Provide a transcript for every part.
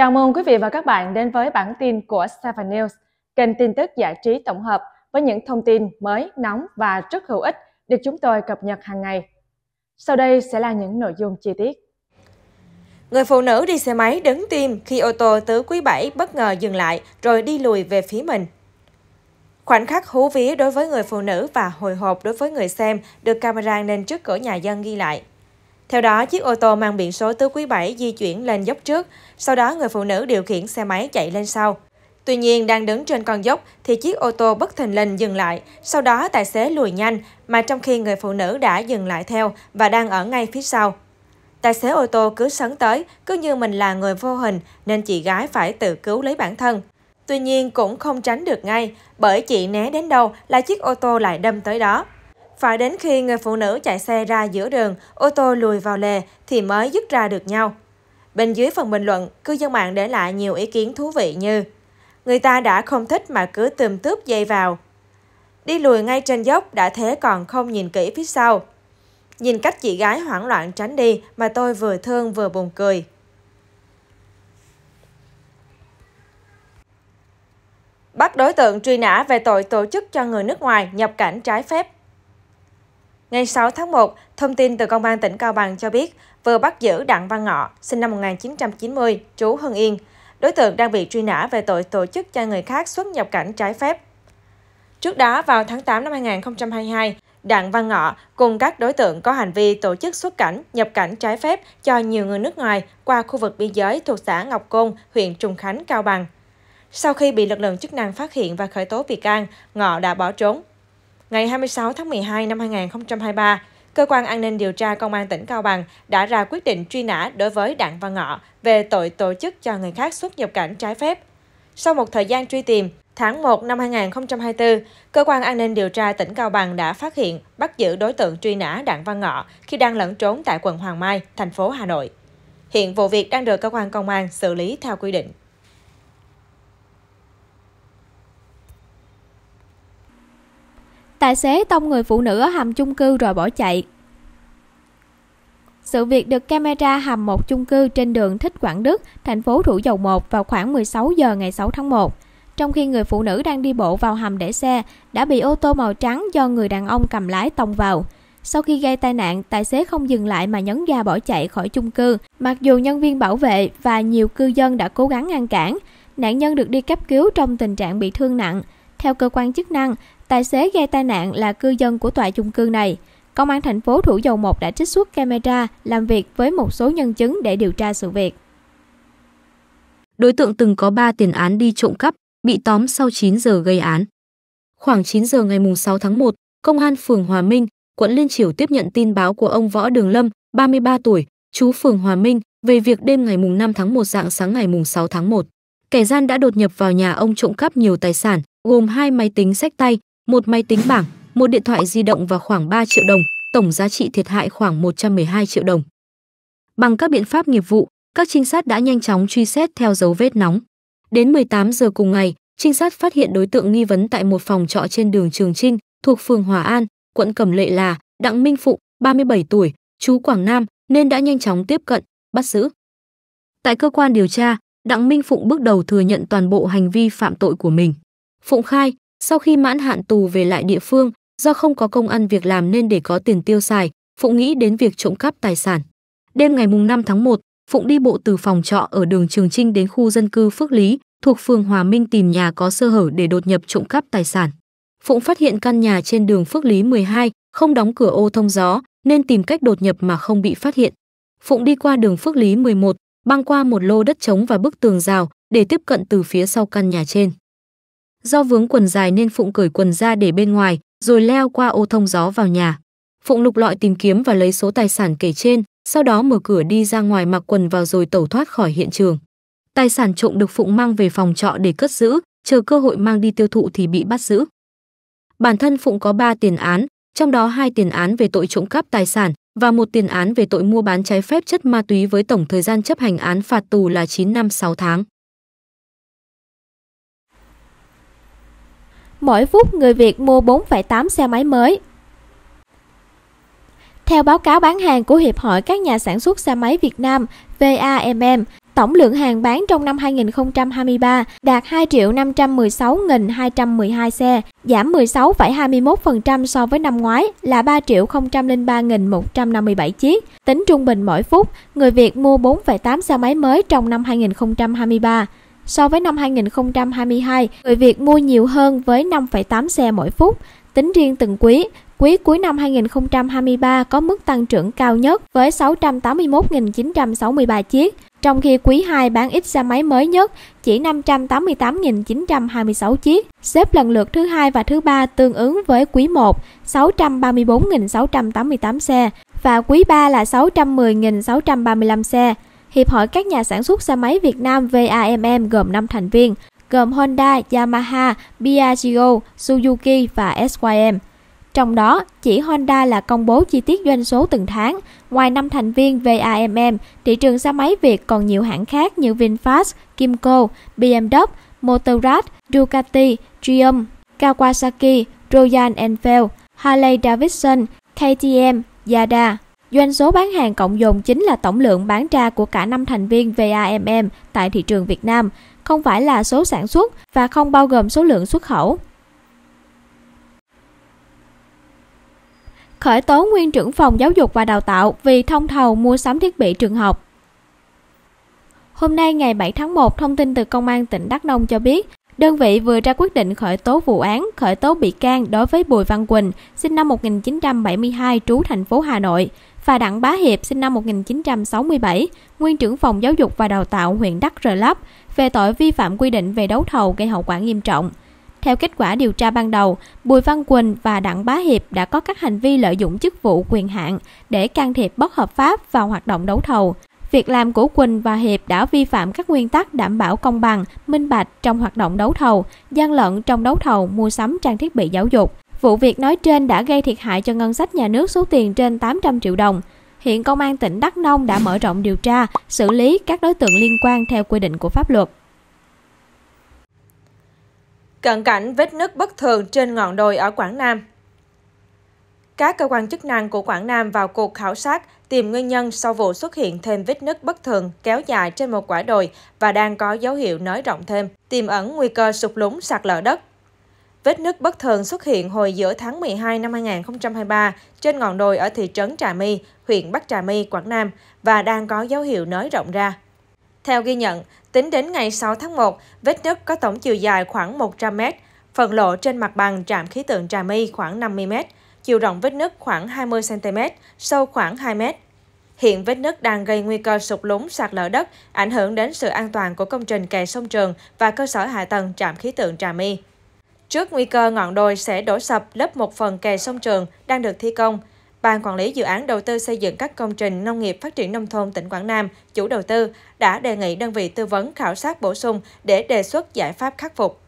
Chào mừng quý vị và các bạn đến với bản tin của Seven News, kênh tin tức giải trí tổng hợp với những thông tin mới, nóng và rất hữu ích được chúng tôi cập nhật hàng ngày. Sau đây sẽ là những nội dung chi tiết. Người phụ nữ đi xe máy đứng tim khi ô tô tứ quý bảy bất ngờ dừng lại rồi đi lùi về phía mình. Khoảnh khắc hú vía đối với người phụ nữ và hồi hộp đối với người xem được camera an trước cửa nhà dân ghi lại. Theo đó, chiếc ô tô mang biển số tứ quý 7 di chuyển lên dốc trước, sau đó người phụ nữ điều khiển xe máy chạy lên sau. Tuy nhiên, đang đứng trên con dốc thì chiếc ô tô bất thình lình dừng lại, sau đó tài xế lùi nhanh, mà trong khi người phụ nữ đã dừng lại theo và đang ở ngay phía sau. Tài xế ô tô cứ sấn tới, cứ như mình là người vô hình nên chị gái phải tự cứu lấy bản thân. Tuy nhiên cũng không tránh được ngay, bởi chị né đến đâu là chiếc ô tô lại đâm tới đó. Phải đến khi người phụ nữ chạy xe ra giữa đường, ô tô lùi vào lề thì mới dứt ra được nhau. Bên dưới phần bình luận, cư dân mạng để lại nhiều ý kiến thú vị như Người ta đã không thích mà cứ tìm tướp dây vào. Đi lùi ngay trên dốc đã thế còn không nhìn kỹ phía sau. Nhìn cách chị gái hoảng loạn tránh đi mà tôi vừa thương vừa buồn cười. Bắt đối tượng truy nã về tội tổ chức cho người nước ngoài nhập cảnh trái phép. Ngày 6 tháng 1, thông tin từ Công an tỉnh Cao Bằng cho biết vừa bắt giữ Đặng Văn Ngọ, sinh năm 1990, trú Hưng Yên. Đối tượng đang bị truy nã về tội tổ chức cho người khác xuất nhập cảnh trái phép. Trước đó, vào tháng 8 năm 2022, Đặng Văn Ngọ cùng các đối tượng có hành vi tổ chức xuất cảnh, nhập cảnh trái phép cho nhiều người nước ngoài qua khu vực biên giới thuộc xã Ngọc Côn, huyện Trùng Khánh, Cao Bằng. Sau khi bị lực lượng chức năng phát hiện và khởi tố bị can, Ngọ đã bỏ trốn ngày 26 tháng 12 năm 2023, Cơ quan An ninh điều tra Công an tỉnh Cao Bằng đã ra quyết định truy nã đối với Đặng Văn Ngọ về tội tổ chức cho người khác xuất nhập cảnh trái phép. Sau một thời gian truy tìm, tháng 1 năm 2024, Cơ quan An ninh điều tra tỉnh Cao Bằng đã phát hiện bắt giữ đối tượng truy nã Đặng Văn Ngọ khi đang lẫn trốn tại quận Hoàng Mai, thành phố Hà Nội. Hiện vụ việc đang được cơ quan công an xử lý theo quy định. Tài xế tông người phụ nữ ở hầm chung cư rồi bỏ chạy. Sự việc được camera hầm một chung cư trên đường Thích Quảng Đức, thành phố Thủ Dầu Một vào khoảng 16 giờ ngày 6 tháng 1. Trong khi người phụ nữ đang đi bộ vào hầm để xe, đã bị ô tô màu trắng do người đàn ông cầm lái tông vào. Sau khi gây tai nạn, tài xế không dừng lại mà nhấn ga bỏ chạy khỏi chung cư. Mặc dù nhân viên bảo vệ và nhiều cư dân đã cố gắng ngăn cản, nạn nhân được đi cấp cứu trong tình trạng bị thương nặng. Theo cơ quan chức năng, Tài xế gây tai nạn là cư dân của tòa chung cư này. Công an thành phố Thủ Dầu Một đã trích xuất camera làm việc với một số nhân chứng để điều tra sự việc. Đối tượng từng có 3 tiền án đi trộm cắp, bị tóm sau 9 giờ gây án. Khoảng 9 giờ ngày 6 tháng 1, Công an phường Hòa Minh, quận Liên Triểu tiếp nhận tin báo của ông Võ Đường Lâm, 33 tuổi, chú phường Hòa Minh, về việc đêm ngày 5 tháng 1 dạng sáng ngày 6 tháng 1. Kẻ gian đã đột nhập vào nhà ông trộm cắp nhiều tài sản, gồm hai máy tính sách tay, một máy tính bảng, một điện thoại di động và khoảng 3 triệu đồng, tổng giá trị thiệt hại khoảng 112 triệu đồng. Bằng các biện pháp nghiệp vụ, các trinh sát đã nhanh chóng truy xét theo dấu vết nóng. Đến 18 giờ cùng ngày, trinh sát phát hiện đối tượng nghi vấn tại một phòng trọ trên đường Trường Trinh, thuộc phường Hòa An, quận Cẩm Lệ là Đặng Minh Phụng, 37 tuổi, chú Quảng Nam, nên đã nhanh chóng tiếp cận, bắt giữ. Tại cơ quan điều tra, Đặng Minh Phụng bước đầu thừa nhận toàn bộ hành vi phạm tội của mình. Phụng khai, sau khi mãn hạn tù về lại địa phương, do không có công ăn việc làm nên để có tiền tiêu xài, Phụng nghĩ đến việc trộm cắp tài sản. Đêm ngày mùng 5 tháng 1, Phụng đi bộ từ phòng trọ ở đường Trường Trinh đến khu dân cư Phước Lý, thuộc phường Hòa Minh tìm nhà có sơ hở để đột nhập trộm cắp tài sản. Phụng phát hiện căn nhà trên đường Phước Lý 12 không đóng cửa ô thông gió nên tìm cách đột nhập mà không bị phát hiện. Phụng đi qua đường Phước Lý 11, băng qua một lô đất trống và bức tường rào để tiếp cận từ phía sau căn nhà trên. Do vướng quần dài nên Phụng cởi quần ra để bên ngoài, rồi leo qua ô thông gió vào nhà. Phụng lục lọi tìm kiếm và lấy số tài sản kể trên, sau đó mở cửa đi ra ngoài mặc quần vào rồi tẩu thoát khỏi hiện trường. Tài sản trộm được Phụng mang về phòng trọ để cất giữ, chờ cơ hội mang đi tiêu thụ thì bị bắt giữ. Bản thân Phụng có 3 tiền án, trong đó hai tiền án về tội trộm cắp tài sản và một tiền án về tội mua bán trái phép chất ma túy với tổng thời gian chấp hành án phạt tù là 9 năm 6 tháng. mỗi phút người Việt mua 4,8 xe máy mới. Theo báo cáo bán hàng của Hiệp hội các nhà sản xuất xe máy Việt Nam VAMM, tổng lượng hàng bán trong năm 2023 đạt 2.516.212 xe, giảm 16,21% so với năm ngoái là 3.003.157 chiếc. Tính trung bình mỗi phút, người Việt mua 4,8 xe máy mới trong năm 2023. So với năm 2022, người Việt mua nhiều hơn với 5,8 xe mỗi phút. Tính riêng từng quý, quý cuối năm 2023 có mức tăng trưởng cao nhất với 681 963 chiếc, trong khi quý 2 bán ít xe máy mới nhất chỉ 588.926 chiếc, xếp lần lượt thứ hai và thứ ba tương ứng với quý 1 634.688 xe và quý 3 là 610.635 xe. Hiệp hội các nhà sản xuất xe máy Việt Nam VAMM gồm 5 thành viên, gồm Honda, Yamaha, Piaggio, Suzuki và SYM. Trong đó, chỉ Honda là công bố chi tiết doanh số từng tháng. Ngoài 5 thành viên VAMM, thị trường xe máy Việt còn nhiều hãng khác như VinFast, Kimco, BMW, Motorrad, Ducati, Triumph, Kawasaki, Royal Enfield, Harley Davidson, KTM, Yada. Doanh số bán hàng cộng dồn chính là tổng lượng bán ra của cả năm thành viên VAMM tại thị trường Việt Nam, không phải là số sản xuất và không bao gồm số lượng xuất khẩu. Khởi tố nguyên trưởng phòng giáo dục và đào tạo vì thông thầu mua sắm thiết bị trường học. Hôm nay ngày 7 tháng 1, thông tin từ Công an tỉnh Đắk Nông cho biết, Đơn vị vừa ra quyết định khởi tố vụ án, khởi tố bị can đối với Bùi Văn Quỳnh, sinh năm 1972, trú thành phố Hà Nội, và Đặng Bá Hiệp, sinh năm 1967, nguyên trưởng phòng giáo dục và đào tạo huyện Đắk Rờ Lấp, về tội vi phạm quy định về đấu thầu gây hậu quả nghiêm trọng. Theo kết quả điều tra ban đầu, Bùi Văn Quỳnh và Đặng Bá Hiệp đã có các hành vi lợi dụng chức vụ quyền hạn để can thiệp bất hợp pháp vào hoạt động đấu thầu. Việc làm của Quỳnh và Hiệp đã vi phạm các nguyên tắc đảm bảo công bằng, minh bạch trong hoạt động đấu thầu, gian lận trong đấu thầu mua sắm trang thiết bị giáo dục. Vụ việc nói trên đã gây thiệt hại cho ngân sách nhà nước số tiền trên 800 triệu đồng. Hiện công an tỉnh Đắk Nông đã mở rộng điều tra, xử lý các đối tượng liên quan theo quy định của pháp luật. Cận cảnh vết nứt bất thường trên ngọn đồi ở Quảng Nam các cơ quan chức năng của Quảng Nam vào cuộc khảo sát tìm nguyên nhân sau vụ xuất hiện thêm vết nứt bất thường kéo dài trên một quả đồi và đang có dấu hiệu nới rộng thêm, tiềm ẩn nguy cơ sụt lún sạt lở đất. Vết nứt bất thường xuất hiện hồi giữa tháng 12 năm 2023 trên ngọn đồi ở thị trấn Trà My, huyện Bắc Trà My, Quảng Nam và đang có dấu hiệu nới rộng ra. Theo ghi nhận, tính đến ngày 6 tháng 1, vết nứt có tổng chiều dài khoảng 100 m, phần lộ trên mặt bằng trạm khí tượng Trà My khoảng 50 m, chiều rộng vết nứt khoảng 20cm, sâu khoảng 2m. Hiện vết nứt đang gây nguy cơ sụt lún sạt lở đất, ảnh hưởng đến sự an toàn của công trình kè sông Trường và cơ sở hạ tầng trạm khí tượng Trà My. Trước nguy cơ ngọn đồi sẽ đổ sập lớp một phần kè sông Trường đang được thi công, Ban Quản lý Dự án Đầu tư xây dựng các công trình nông nghiệp phát triển nông thôn tỉnh Quảng Nam, chủ đầu tư, đã đề nghị đơn vị tư vấn khảo sát bổ sung để đề xuất giải pháp khắc phục.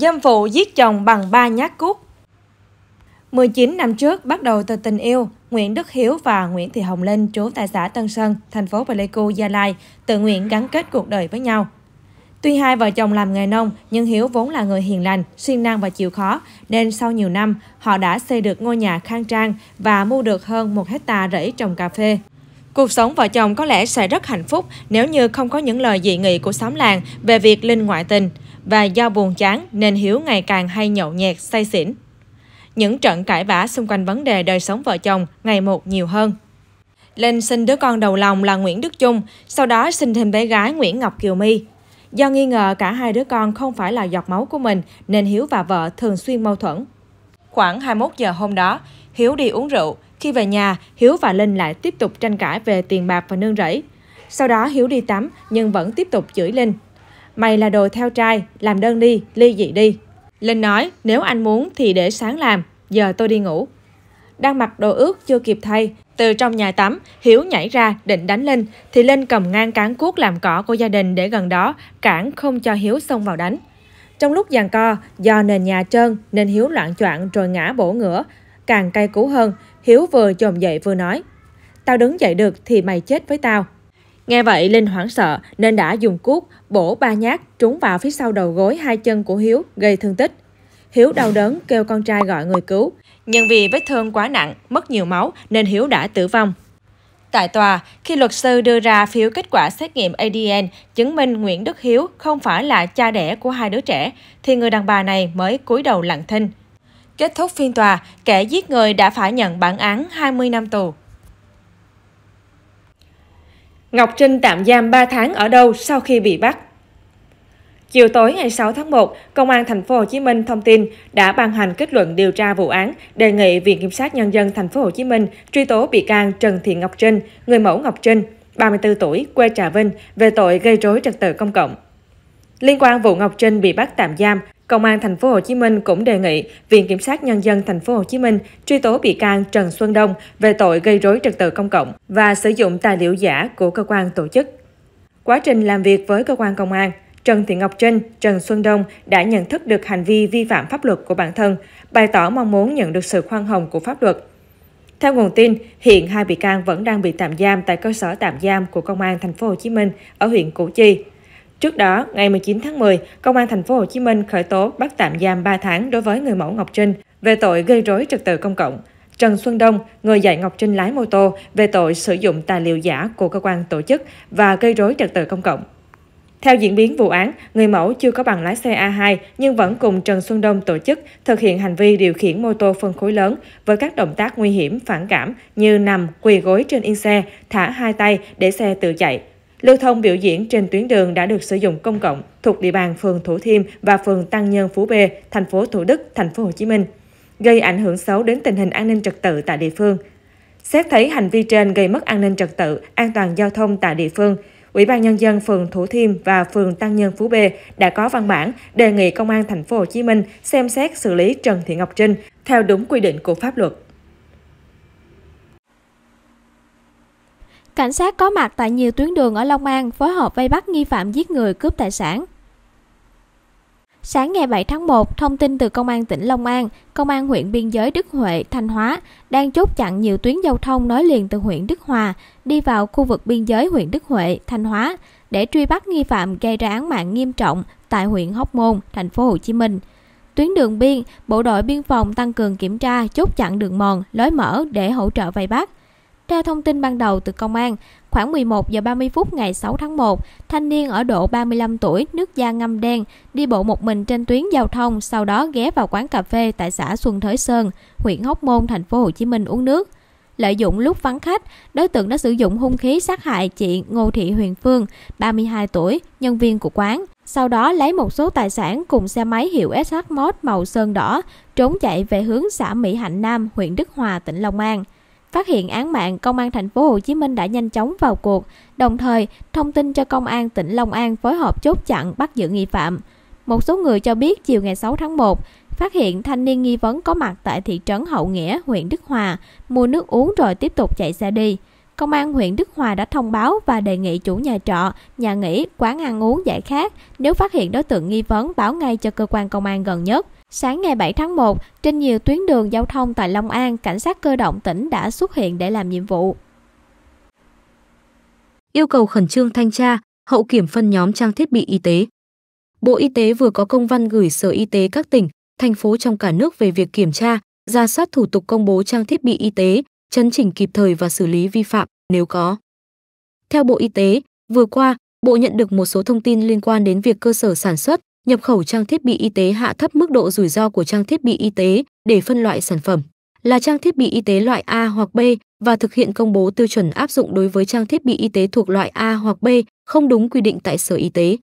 Dâm phụ giết chồng bằng ba nhát cuốc 19 năm trước bắt đầu từ tình yêu, Nguyễn Đức Hiếu và Nguyễn Thị Hồng Linh trú tại xã Tân Sơn, thành phố Pleiku, Gia Lai, tự nguyện gắn kết cuộc đời với nhau. Tuy hai vợ chồng làm nghề nông, nhưng Hiếu vốn là người hiền lành, siêng năng và chịu khó, nên sau nhiều năm, họ đã xây được ngôi nhà khang trang và mua được hơn một hecta rẫy trồng cà phê. Cuộc sống vợ chồng có lẽ sẽ rất hạnh phúc nếu như không có những lời dị nghị của xóm làng về việc Linh ngoại tình – và do buồn chán nên Hiếu ngày càng hay nhậu nhẹt, say xỉn. Những trận cãi vã xung quanh vấn đề đời sống vợ chồng ngày một nhiều hơn. Linh sinh đứa con đầu lòng là Nguyễn Đức Trung, sau đó sinh thêm bé gái Nguyễn Ngọc Kiều My. Do nghi ngờ cả hai đứa con không phải là giọt máu của mình nên Hiếu và vợ thường xuyên mâu thuẫn. Khoảng 21 giờ hôm đó, Hiếu đi uống rượu. Khi về nhà, Hiếu và Linh lại tiếp tục tranh cãi về tiền bạc và nương rẫy. Sau đó Hiếu đi tắm nhưng vẫn tiếp tục chửi Linh. Mày là đồ theo trai, làm đơn đi, ly dị đi. Linh nói, nếu anh muốn thì để sáng làm, giờ tôi đi ngủ. Đang mặc đồ ướt chưa kịp thay, từ trong nhà tắm, Hiếu nhảy ra định đánh Linh, thì Linh cầm ngang cán cuốc làm cỏ của gia đình để gần đó, cản không cho Hiếu xông vào đánh. Trong lúc giằng co, do nền nhà trơn nên Hiếu loạn choạng rồi ngã bổ ngửa. Càng cay cú hơn, Hiếu vừa chồm dậy vừa nói, Tao đứng dậy được thì mày chết với tao. Nghe vậy, Linh hoảng sợ nên đã dùng cuốc bổ ba nhát trúng vào phía sau đầu gối hai chân của Hiếu gây thương tích. Hiếu đau đớn kêu con trai gọi người cứu, nhưng vì vết thương quá nặng, mất nhiều máu nên Hiếu đã tử vong. Tại tòa, khi luật sư đưa ra phiếu kết quả xét nghiệm ADN chứng minh Nguyễn Đức Hiếu không phải là cha đẻ của hai đứa trẻ, thì người đàn bà này mới cúi đầu lặng thinh. Kết thúc phiên tòa, kẻ giết người đã phải nhận bản án 20 năm tù. Ngọc Trinh tạm giam 3 tháng ở đâu sau khi bị bắt? Chiều tối ngày 6 tháng 1, Công an thành phố Hồ Chí Minh thông tin đã ban hành kết luận điều tra vụ án, đề nghị Viện kiểm sát nhân dân thành phố Hồ Chí Minh truy tố bị can Trần Thị Ngọc Trinh, người mẫu Ngọc Trinh, 34 tuổi, quê Trà Vinh, về tội gây rối trật tự công cộng. Liên quan vụ Ngọc Trinh bị bắt tạm giam, Công an thành phố Hồ Chí Minh cũng đề nghị Viện kiểm sát nhân dân thành phố Hồ Chí Minh truy tố bị can Trần Xuân Đông về tội gây rối trật tự công cộng và sử dụng tài liệu giả của cơ quan tổ chức. Quá trình làm việc với cơ quan công an, Trần Thị Ngọc Trinh, Trần Xuân Đông đã nhận thức được hành vi vi phạm pháp luật của bản thân, bày tỏ mong muốn nhận được sự khoan hồng của pháp luật. Theo nguồn tin, hiện hai bị can vẫn đang bị tạm giam tại cơ sở tạm giam của Công an thành phố Hồ Chí Minh ở huyện Củ Chi. Trước đó, ngày 19 tháng 10, Công an thành phố Hồ Chí Minh khởi tố bắt tạm giam 3 tháng đối với người mẫu Ngọc Trinh về tội gây rối trật tự công cộng. Trần Xuân Đông, người dạy Ngọc Trinh lái mô tô về tội sử dụng tài liệu giả của cơ quan tổ chức và gây rối trật tự công cộng. Theo diễn biến vụ án, người mẫu chưa có bằng lái xe A2 nhưng vẫn cùng Trần Xuân Đông tổ chức thực hiện hành vi điều khiển mô tô phân khối lớn với các động tác nguy hiểm, phản cảm như nằm, quỳ gối trên yên xe, thả hai tay để xe tự chạy, Lưu thông biểu diễn trên tuyến đường đã được sử dụng công cộng thuộc địa bàn phường Thủ Thiêm và phường Tăng Nhân Phú B, thành phố Thủ Đức, thành phố Hồ Chí Minh, gây ảnh hưởng xấu đến tình hình an ninh trật tự tại địa phương. Xét thấy hành vi trên gây mất an ninh trật tự, an toàn giao thông tại địa phương, Ủy ban nhân dân phường Thủ Thiêm và phường Tăng Nhân Phú B đã có văn bản đề nghị công an thành phố Hồ Chí Minh xem xét xử lý Trần Thị Ngọc Trinh theo đúng quy định của pháp luật. Cảnh sát có mặt tại nhiều tuyến đường ở Long An phối hợp vây bắt nghi phạm giết người cướp tài sản. Sáng ngày 7 tháng 1, thông tin từ Công an tỉnh Long An, Công an huyện biên giới Đức Huệ, Thanh Hóa đang chốt chặn nhiều tuyến giao thông nối liền từ huyện Đức Hòa đi vào khu vực biên giới huyện Đức Huệ, Thanh Hóa để truy bắt nghi phạm gây ra án mạng nghiêm trọng tại huyện Hóc Môn, thành phố Hồ Chí Minh. Tuyến đường biên, bộ đội biên phòng tăng cường kiểm tra, chốt chặn đường mòn, lối mở để hỗ trợ vây bắt. Theo thông tin ban đầu từ công an, khoảng 11 giờ 30 phút ngày 6 tháng 1, thanh niên ở độ 35 tuổi, nước da ngâm đen, đi bộ một mình trên tuyến giao thông, sau đó ghé vào quán cà phê tại xã Xuân Thới Sơn, huyện Hóc Môn, thành phố Hồ Chí Minh uống nước. Lợi dụng lúc vắng khách, đối tượng đã sử dụng hung khí sát hại chị Ngô Thị Huyền Phương, 32 tuổi, nhân viên của quán. Sau đó lấy một số tài sản cùng xe máy hiệu SH Mod màu sơn đỏ, trốn chạy về hướng xã Mỹ Hạnh Nam, huyện Đức Hòa, tỉnh Long An. Phát hiện án mạng, công an thành phố Hồ Chí Minh đã nhanh chóng vào cuộc, đồng thời thông tin cho công an tỉnh Long An phối hợp chốt chặn bắt giữ nghi phạm. Một số người cho biết chiều ngày 6 tháng 1, phát hiện thanh niên nghi vấn có mặt tại thị trấn Hậu Nghĩa, huyện Đức Hòa, mua nước uống rồi tiếp tục chạy xe đi. Công an huyện Đức Hòa đã thông báo và đề nghị chủ nhà trọ, nhà nghỉ, quán ăn uống giải khác nếu phát hiện đối tượng nghi vấn báo ngay cho cơ quan công an gần nhất. Sáng ngày 7 tháng 1, trên nhiều tuyến đường giao thông tại Long An, cảnh sát cơ động tỉnh đã xuất hiện để làm nhiệm vụ. Yêu cầu khẩn trương thanh tra, hậu kiểm phân nhóm trang thiết bị y tế. Bộ Y tế vừa có công văn gửi Sở Y tế các tỉnh, thành phố trong cả nước về việc kiểm tra, ra soát thủ tục công bố trang thiết bị y tế, chấn chỉnh kịp thời và xử lý vi phạm nếu có. Theo Bộ Y tế, vừa qua, Bộ nhận được một số thông tin liên quan đến việc cơ sở sản xuất, nhập khẩu trang thiết bị y tế hạ thấp mức độ rủi ro của trang thiết bị y tế để phân loại sản phẩm là trang thiết bị y tế loại A hoặc B và thực hiện công bố tiêu chuẩn áp dụng đối với trang thiết bị y tế thuộc loại A hoặc B không đúng quy định tại Sở Y tế.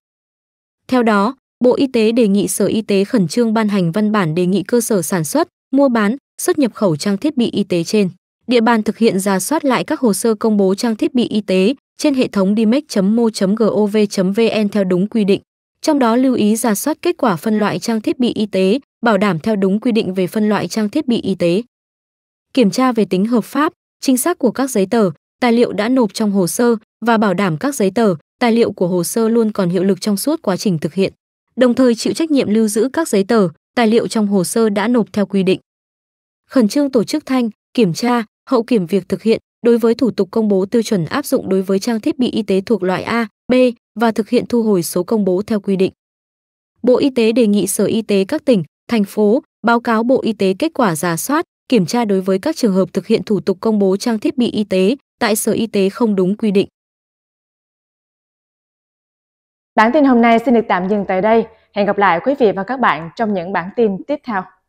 Theo đó, Bộ Y tế đề nghị Sở Y tế khẩn trương ban hành văn bản đề nghị cơ sở sản xuất, mua bán, xuất nhập khẩu trang thiết bị y tế trên. Địa bàn thực hiện ra soát lại các hồ sơ công bố trang thiết bị y tế trên hệ thống dimec.mo.gov.vn theo đúng quy định. Trong đó lưu ý ra soát kết quả phân loại trang thiết bị y tế, bảo đảm theo đúng quy định về phân loại trang thiết bị y tế. Kiểm tra về tính hợp pháp, chính xác của các giấy tờ, tài liệu đã nộp trong hồ sơ và bảo đảm các giấy tờ, tài liệu của hồ sơ luôn còn hiệu lực trong suốt quá trình thực hiện. Đồng thời chịu trách nhiệm lưu giữ các giấy tờ, tài liệu trong hồ sơ đã nộp theo quy định khẩn trương tổ chức thanh, kiểm tra, hậu kiểm việc thực hiện đối với thủ tục công bố tiêu chuẩn áp dụng đối với trang thiết bị y tế thuộc loại A, B và thực hiện thu hồi số công bố theo quy định. Bộ Y tế đề nghị Sở Y tế các tỉnh, thành phố báo cáo Bộ Y tế kết quả giả soát, kiểm tra đối với các trường hợp thực hiện thủ tục công bố trang thiết bị y tế tại Sở Y tế không đúng quy định. Bản tin hôm nay xin được tạm dừng tại đây. Hẹn gặp lại quý vị và các bạn trong những bản tin tiếp theo.